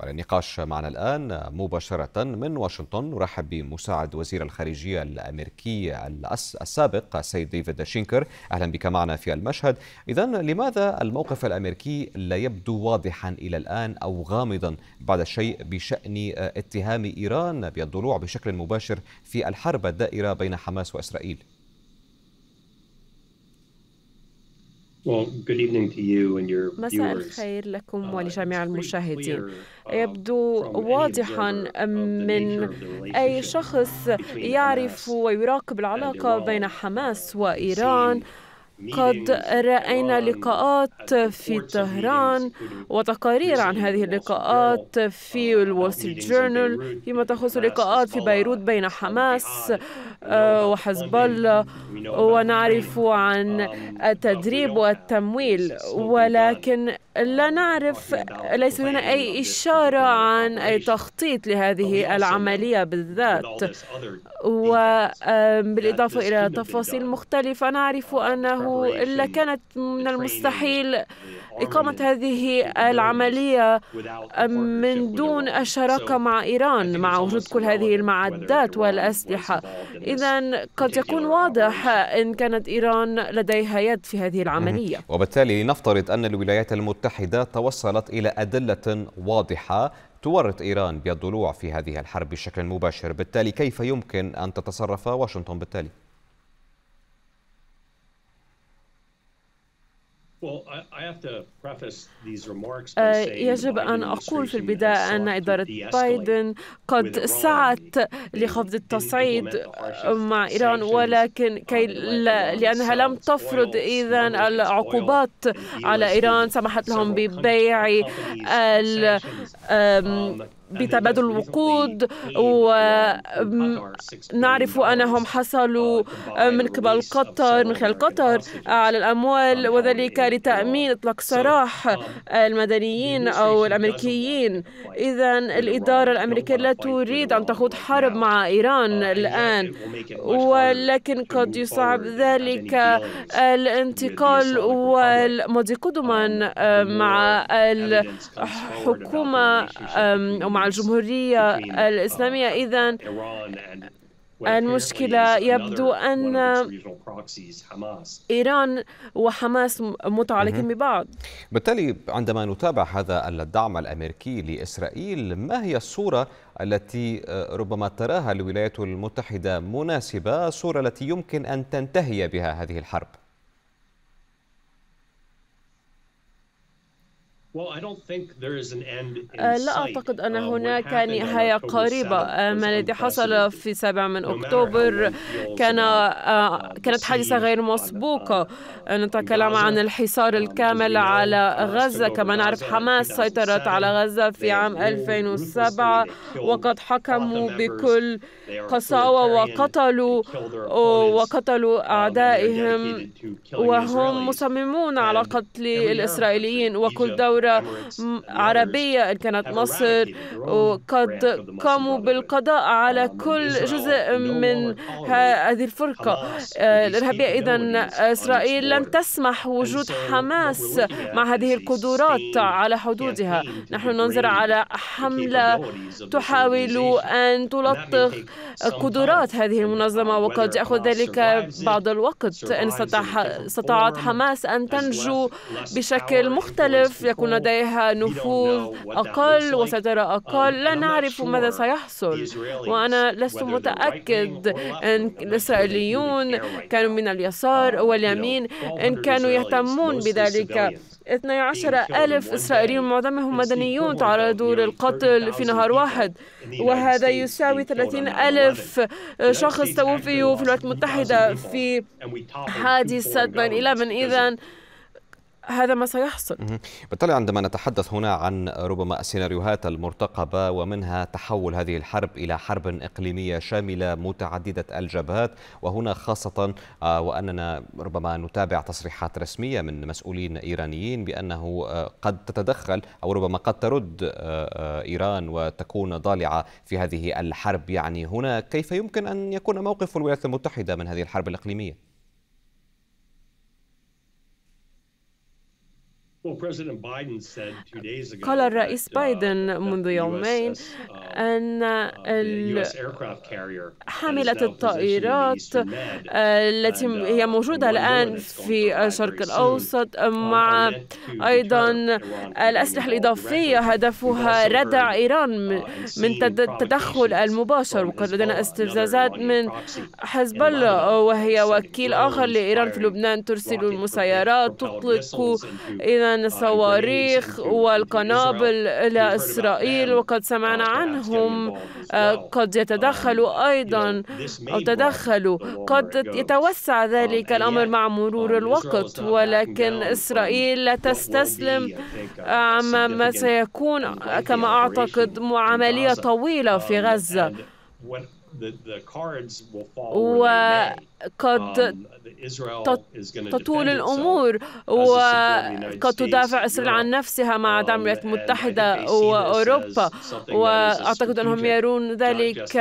وللنقاش معنا الآن مباشرة من واشنطن نرحب بمساعد وزير الخارجية الأمريكي السابق سيد ديفيد شينكر أهلا بك معنا في المشهد إذا لماذا الموقف الأمريكي لا يبدو واضحا إلى الآن أو غامضا بعد الشيء بشأن اتهام إيران بالضلوع بشكل مباشر في الحرب الدائرة بين حماس وإسرائيل مساء الخير لكم uh, ولجميع المشاهدين uh, يبدو واضحا من أي شخص يعرف ويراقب العلاقة بين حماس وإيران قد رأينا لقاءات في طهران وتقارير عن هذه اللقاءات في الول جورنال فيما تخص لقاءات في بيروت بين حماس آه، وحزب الله ونعرف عن التدريب والتمويل ولكن لا نعرف ليس هنا أي إشارة عن أي تخطيط لهذه العملية بالذات وبالإضافة إلى تفاصيل مختلفة نعرف أنه إلا كانت من المستحيل إقامة هذه العملية من دون الشراكة مع إيران مع وجود كل هذه المعدات والأسلحة إذا قد يكون واضح إن كانت إيران لديها يد في هذه العملية وبالتالي نفترض أن الولايات المتحدة المتحدة توصلت إلى أدلة واضحة تورط إيران بالضلوع في هذه الحرب بشكل مباشر بالتالي كيف يمكن أن تتصرف واشنطن بالتالي؟ آه، يجب أن أقول في البداية أن إدارة بايدن قد سعت لخفض التصعيد مع إيران ولكن كي لأنها لم تفرض إذا العقوبات على إيران سمحت لهم ببيع بتبادل الوقود ونعرف أنهم حصلوا uh, آه، من قبل قطر من خلال قطر على الأموال وذلك لتأمين إطلاق سراح المدنيين أو الأمريكيين إذا الإدارة الأمريكية لا تريد أن تخوض حرب مع إيران uh, الآن ولكن قد يصعب ذلك الانتقال والمضي قدما um, آه، مع الحكومة ومع مع الجمهورية uh, الإسلامية uh, إذا المشكلة يبدو أن إيران وحماس متعلقين ببعض بالتالي عندما نتابع هذا الدعم الأمريكي لإسرائيل ما هي الصورة التي آه، ربما تراها الولايات المتحدة مناسبة الصورة التي يمكن أن تنتهي بها هذه الحرب أه، لا أعتقد أن هناك نهاية يعني قريبة أه، ما الذي حصل في 7 من أكتوبر كان أه، كانت حادثة غير uh, مسبوقة نتكلم عن الحصار الكامل على غزة كما نعرف حماس سيطرت على غزة في عام 2007 وقد حكموا بكل قساوة وقتلوا وقتلوا um, أعدائهم وهم مصممون على قتل الإسرائيليين وكل دور دولة عربية إن كانت مصر وقد قاموا بالقضاء على um, كل جزء من هذه الفرقة آه، الإرهابية إذا إسرائيل لن تسمح وجود حماس مع هذه القدرات على حدودها نحن ننظر على حملة تحاول أن تلطخ قدرات هذه المنظمة وقد يأخذ ذلك بعض الوقت إن استطاعت حماس أن تنجو بشكل مختلف يكون لديها نفوذ أقل وسيطرة um, أقل لا نعرف ماذا سيحصل وأنا لست متأكد أن الإسرائيليون كانوا من اليسار أو um, اليمين إن كانوا يهتمون بذلك 12 ألف إسرائيليون معظمهم مدنيون تعرضوا للقتل في نهار واحد وهذا يساوي 30 ألف شخص توفيوا في الولايات المتحدة في حادثه إلى 9/11 إذا هذا ما سيحصل بالطبع عندما نتحدث هنا عن ربما السيناريوهات المرتقبة ومنها تحول هذه الحرب إلى حرب إقليمية شاملة متعددة الجبهات وهنا خاصة آه، وأننا ربما نتابع تصريحات رسمية من مسؤولين إيرانيين بأنه آه، قد تتدخل أو ربما قد ترد آه، إيران وتكون ضالعة في هذه الحرب يعني هنا كيف يمكن أن يكون موقف الولايات المتحدة من هذه الحرب الإقليمية؟ قال الرئيس بايدن منذ يومين أن حاملة الطائرات uh, uh, التي هي موجودة الآن في الشرق الأوسط uh, مع أيضا الأسلحة الإضافية هدفها ردع إيران من التدخل المباشر وقد لدينا استفزازات من حزب الله وهي وكيل آخر لإيران في لبنان ترسل المسيرات تطلق إذا من الصواريخ آه، والقنابل إلى إسرائيل وقد سمعنا عنهم آه، قد um, يتدخلوا أيضا أو تدخلوا قد يتوسع um, ذلك الأمر مع مرور um, الوقت ولكن إسرائيل لا تستسلم عما آه، سيكون كما أعتقد عملية طويلة في غزة وقد um, تطول الأمور وقد تدافع إسرائيل عن نفسها مع um, دعم الولايات المتحدة وأوروبا وأعتقد أنهم يرون ذلك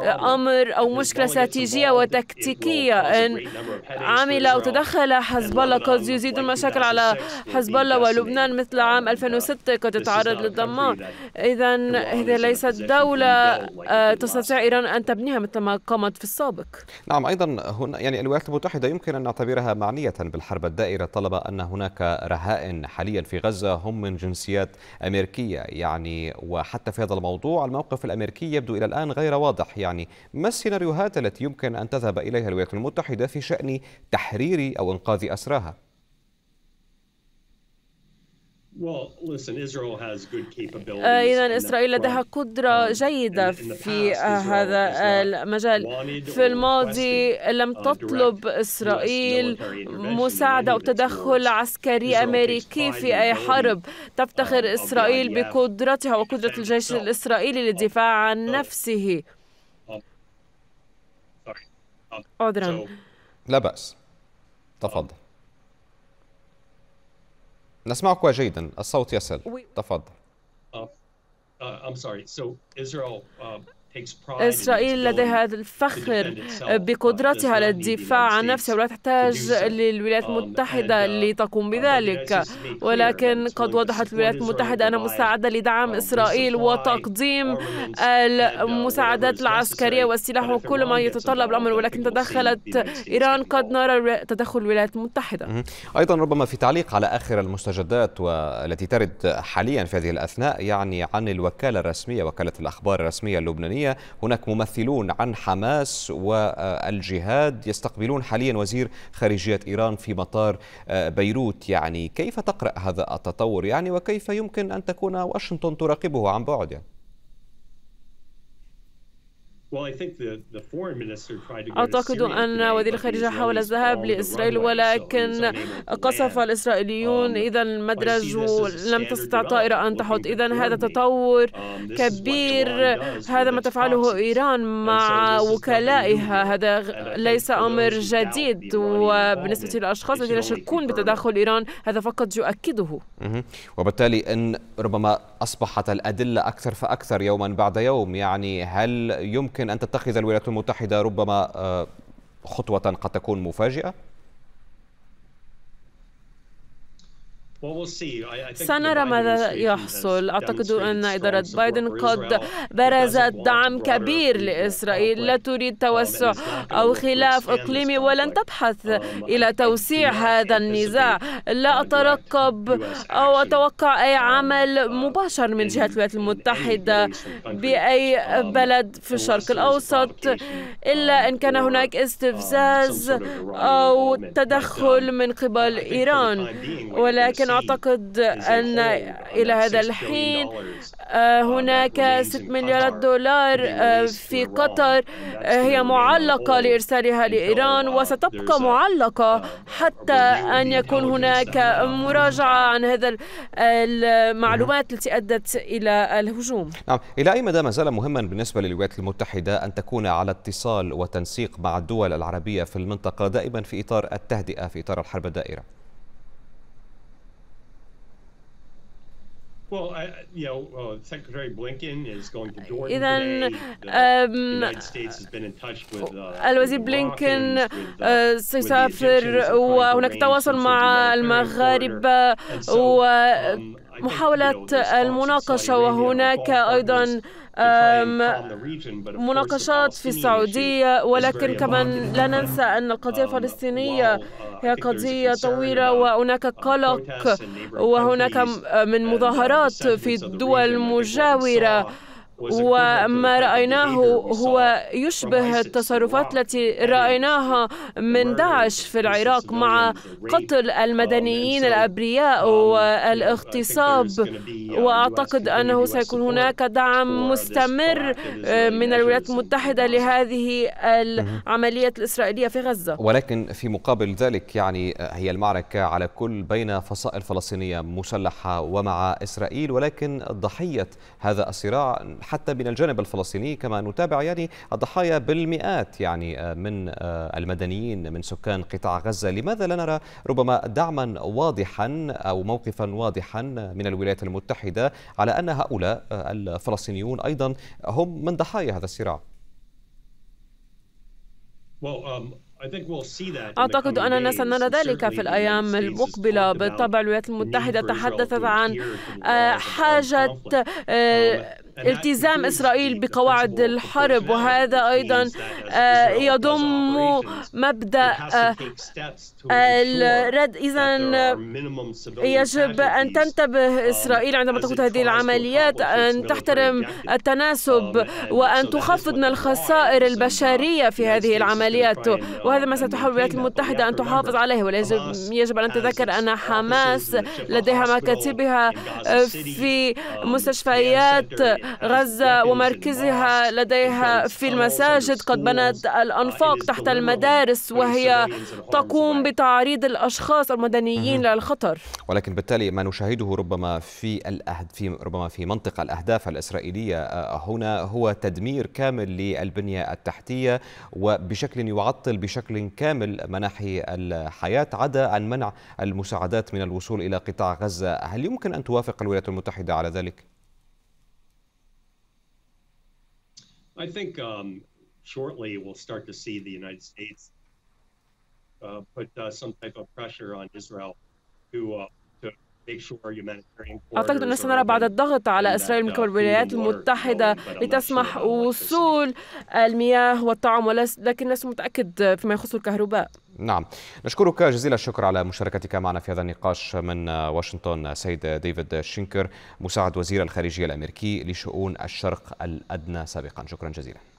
أمر أو مشكلة استراتيجية وتكتيكية إن عمل أو تدخل حزب الله قد يزيد المشاكل على حزب الله ولبنان مثل عام 2006 قد تتعرض للدمار إذا هذه ليست دولة آه، تستطيع إيران أن تبنيها مثل ما قامت في السابق نعم أيضا هنا يعني الولايات المتحدة يمكن أن نعتبرها معنية بالحرب الدائرة طالما أن هناك رهائن حاليا في غزة هم من جنسيات أمريكية يعني وحتى في هذا الموضوع الموقف الأمريكي يبدو إلى الآن غير واضح يعني ما السيناريوهات التي يمكن أن تذهب إليها الولايات المتحدة في شأن تحرير أو إنقاذ أسراها؟ آه، إذا إسرائيل لديها قدرة um, جيدة في آه، هذا المجال في الماضي لم uh, تطلب إسرائيل مساعدة أو تدخل عسكري أمريكي في أي حرب تفتخر uh, إسرائيل e بقدرتها وقدرة الجيش الإسرائيلي uh, للدفاع عن نفسه عذرا لا بأس تفضل نسمعك جيدا الصوت يصل تفضل uh, uh, I'm sorry so Israel uh, إسرائيل لديها الفخر آه، uh, بقدرتها على الدفاع عن نفسها ولا تحتاج للولايات um, المتحدة uh, لتقوم بذلك ولكن قد وضحت الولايات المتحدة أنها مستعدة لدعم uh, إسرائيل وتقديم المساعدات العسكرية والسلاح وكل ما يتطلب الأمر ولكن تدخلت إيران قد نرى تدخل الولايات المتحدة أيضا ربما في تعليق على آخر المستجدات والتي ترد حاليا في هذه الأثناء يعني عن الوكالة الرسمية وكالة الأخبار الرسمية اللبنانية السودانية هناك ممثلون عن حماس والجهاد يستقبلون حاليا وزير خارجية إيران في مطار آه، بيروت يعني كيف تقرأ هذا التطور يعني وكيف يمكن أن تكون واشنطن تراقبه عن بعد يعني؟ أعتقد أن وزير الخارجية حاول الذهاب لإسرائيل ولكن قصف الإسرائيليون um, إذا المدرج ولم تستطع طائرة أن تحط إذا هذا تطور um, كبير هذا ما تفعله إيران مع وكلائها هذا ليس أمر جديد وبالنسبة للأشخاص الذين يشكون بتدخل إيران هذا فقط يؤكده وبالتالي أن ربما أصبحت الأدلة أكثر فأكثر يوما بعد يوم يعني هل يمكن يمكن أن تتخذ الولايات المتحدة ربما آه، خطوة قد تكون مفاجئة سنرى ماذا يحصل أعتقد أن إدارة بايدن قد برزت دعم كبير لإسرائيل لا تريد توسع أو خلاف إقليمي ولن تبحث um, إلى توسيع هذا النزاع لا أترقب أو أتوقع أي um, عمل uh, مباشر من جهة الولايات المتحدة بأي um, بلد في الشرق الأوسط إلا إن كان هناك استفزاز أو تدخل من قبل إيران ولكن أعتقد أن إلى هذا الحين هناك 6 آه، آه، مليارات دولار آه، في قطر هي معلقة لإرسالها لإيران وستبقى معلقة حتى أن يكون هناك مراجعة عن هذا المعلومات التي أدت إلى الهجوم نعم إلى أي مدى ما زال مهما بالنسبة للولايات المتحدة أن تكون على اتصال وتنسيق مع الدول العربية في المنطقة دائما في إطار التهدئة في إطار الحرب الدائرة Well, I, you know, uh, Secretary Blinken is going to Jordan Iden, um, United States has been in touch with, uh, الوزير بلينكن سيسافر وهناك تواصل مع المغاربة و محاولة المناقشة وهناك أيضا مناقشات في السعودية ولكن كمان لا ننسى أن القضية الفلسطينية هي قضية طويلة وهناك قلق وهناك من مظاهرات في الدول المجاورة وما رأيناه هو يشبه التصرفات التي رأيناها من داعش في العراق مع قتل المدنيين الأبرياء um, um, والاغتصاب وأعتقد أنه سيكون هناك دعم مستمر uh, من الولايات المتحدة لهذه العملية الإسرائيلية في غزة ولكن في مقابل ذلك يعني آه، هي المعركة على كل بين فصائل فلسطينية مسلحة ومع إسرائيل ولكن ضحية هذا الصراع حتى من الجانب الفلسطيني كما نتابع يعني الضحايا بالمئات يعني آه، من آه، المدنيين من سكان قطاع غزة لماذا لا نرى ربما دعما واضحا أو موقفا واضحا من الولايات المتحدة على أن هؤلاء آه، الفلسطينيون أيضا هم من ضحايا هذا الصراع um, أعتقد أننا سنرى ذلك في الأيام المقبلة بالطبع الولايات المتحدة تحدثت عن حاجة التزام إسرائيل بقواعد الحرب وهذا أيضا آه، يضم مبدأ آه، آه، الرد إذا يجب أن تنتبه um, إسرائيل عندما تقود هذه العمليات أن تحترم التناسب um, وأن تخفض من الخسائر البشرية في هذه العمليات وهذا ما um, ستحاول الولايات المتحدة أن تحافظ عليه ويجب أن نتذكر أن حماس لديها مكاتبها في مستشفيات غزة ومركزها لديها في المساجد قد بنت الأنفاق تحت المدارس وهي تقوم بتعريض الأشخاص المدنيين للخطر ولكن بالتالي ما نشاهده ربما في الأهد في ربما في منطقة الأهداف الإسرائيلية آه، آه، هنا هو تدمير كامل للبنية التحتية وبشكل يعطل بشكل كامل مناحي الحياة عدا عن منع المساعدات من الوصول إلى قطاع غزة هل يمكن أن توافق الولايات المتحدة على ذلك؟ I think um, shortly we'll start to see the United States uh, put uh, some type of pressure on Israel to uh, أعتقد أن سنرى بعض الضغط على إسرائيل من قبل الولايات المتحدة لتسمح وصول المياه والطعام ولكن لست متأكد فيما يخص الكهرباء نعم نشكرك جزيل الشكر على مشاركتك معنا في هذا النقاش من واشنطن سيد ديفيد شينكر مساعد وزير الخارجية الأمريكي لشؤون الشرق الأدنى سابقا شكرا جزيلا